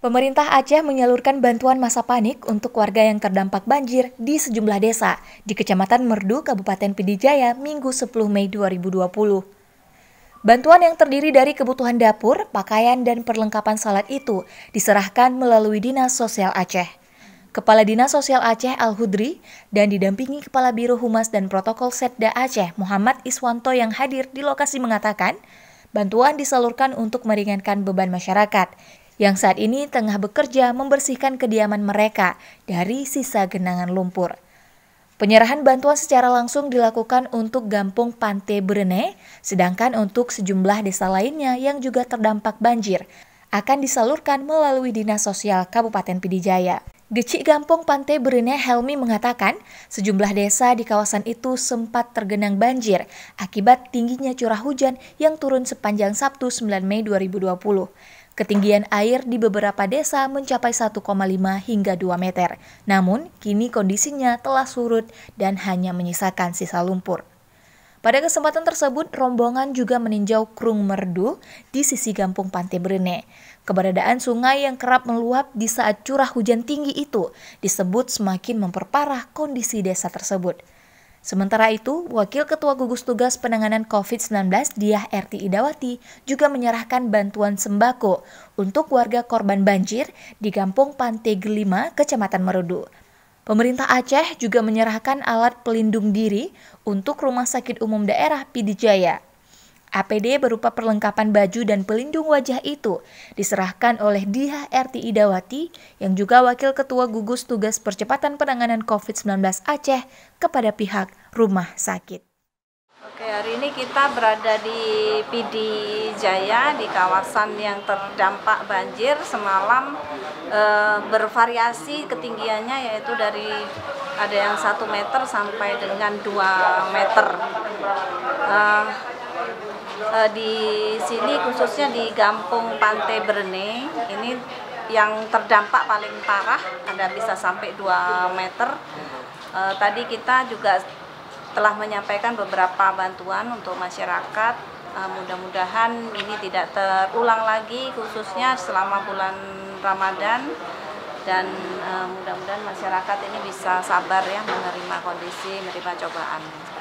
Pemerintah Aceh menyalurkan bantuan masa panik untuk warga yang terdampak banjir di sejumlah desa di Kecamatan Merdu, Kabupaten Pidijaya, Minggu 10 Mei 2020. Bantuan yang terdiri dari kebutuhan dapur, pakaian, dan perlengkapan salat itu diserahkan melalui Dinas Sosial Aceh. Kepala Dinas Sosial Aceh Al-Hudri dan didampingi Kepala Biro Humas dan Protokol Setda Aceh Muhammad Iswanto yang hadir di lokasi mengatakan, bantuan disalurkan untuk meringankan beban masyarakat yang saat ini tengah bekerja membersihkan kediaman mereka dari sisa genangan lumpur. Penyerahan bantuan secara langsung dilakukan untuk Gampung Pantai Berene, sedangkan untuk sejumlah desa lainnya yang juga terdampak banjir akan disalurkan melalui Dinas Sosial Kabupaten Pidijaya. Gecik Gampung Pantai Berene Helmi mengatakan, sejumlah desa di kawasan itu sempat tergenang banjir akibat tingginya curah hujan yang turun sepanjang Sabtu 9 Mei 2020. Ketinggian air di beberapa desa mencapai 1,5 hingga 2 meter. Namun, kini kondisinya telah surut dan hanya menyisakan sisa lumpur. Pada kesempatan tersebut, rombongan juga meninjau Krung Merdu di sisi Gampung Pantai Brene. Keberadaan sungai yang kerap meluap di saat curah hujan tinggi itu disebut semakin memperparah kondisi desa tersebut. Sementara itu, Wakil Ketua Gugus Tugas Penanganan COVID-19 Diah RT Idawati juga menyerahkan bantuan sembako untuk warga korban banjir di Kampung Pantai Gelima, Kecamatan Merudu. Pemerintah Aceh juga menyerahkan alat pelindung diri untuk Rumah Sakit Umum Daerah Pidijaya. APD berupa perlengkapan baju dan pelindung wajah itu diserahkan oleh Diah RT Idawati yang juga Wakil Ketua Gugus Tugas Percepatan Penanganan COVID-19 Aceh kepada pihak rumah sakit. Oke, hari ini kita berada di PD Jaya di kawasan yang terdampak banjir semalam e, bervariasi ketinggiannya yaitu dari ada yang satu meter sampai dengan 2 meter. E, Eh, di sini khususnya di Gampung Pantai Berne ini yang terdampak paling parah ada bisa sampai 2 meter. e, tadi kita juga telah menyampaikan beberapa bantuan untuk masyarakat. e, Mudah-mudahan ini tidak terulang lagi khususnya selama bulan Ramadan dan e, mudah-mudahan masyarakat ini bisa sabar ya menerima kondisi, menerima cobaan.